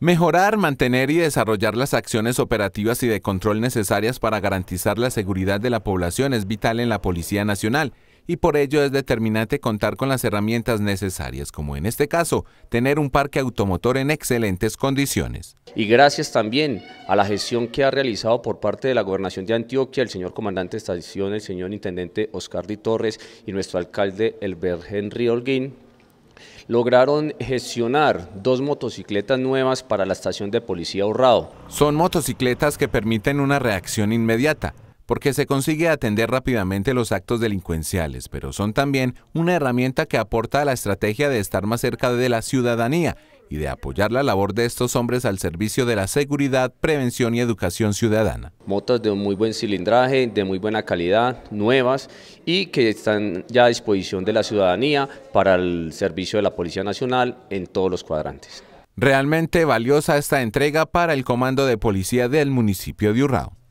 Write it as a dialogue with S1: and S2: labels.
S1: Mejorar, mantener y desarrollar las acciones operativas y de control necesarias para garantizar la seguridad de la población es vital en la Policía Nacional y por ello es determinante contar con las herramientas necesarias, como en este caso, tener un parque automotor en excelentes condiciones.
S2: Y gracias también a la gestión que ha realizado por parte de la Gobernación de Antioquia, el señor comandante de estación, el señor intendente Oscar Di Torres y nuestro alcalde, el Henry Riolguín, lograron gestionar dos motocicletas nuevas para la estación de policía ahorrado. Son motocicletas que permiten una reacción inmediata,
S1: porque se consigue atender rápidamente los actos delincuenciales, pero son también una herramienta que aporta a la estrategia de estar más cerca de la ciudadanía y de apoyar la labor de estos hombres al servicio de la seguridad, prevención y educación ciudadana.
S2: Motos de un muy buen cilindraje, de muy buena calidad, nuevas y que están ya a disposición de la ciudadanía para el servicio de la Policía Nacional en todos los cuadrantes. Realmente
S1: valiosa esta entrega para el Comando de Policía del municipio de Urrao.